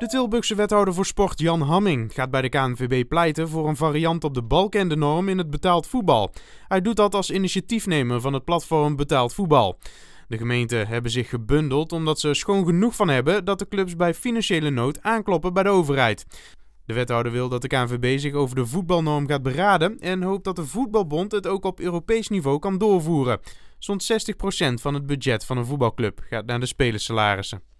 De Tilburgse wethouder voor sport Jan Hamming gaat bij de KNVB pleiten voor een variant op de balkende norm in het betaald voetbal. Hij doet dat als initiatiefnemer van het platform Betaald Voetbal. De gemeenten hebben zich gebundeld omdat ze er schoon genoeg van hebben dat de clubs bij financiële nood aankloppen bij de overheid. De wethouder wil dat de KNVB zich over de voetbalnorm gaat beraden en hoopt dat de voetbalbond het ook op Europees niveau kan doorvoeren. Zo'n 60% van het budget van een voetbalclub gaat naar de spelersalarissen.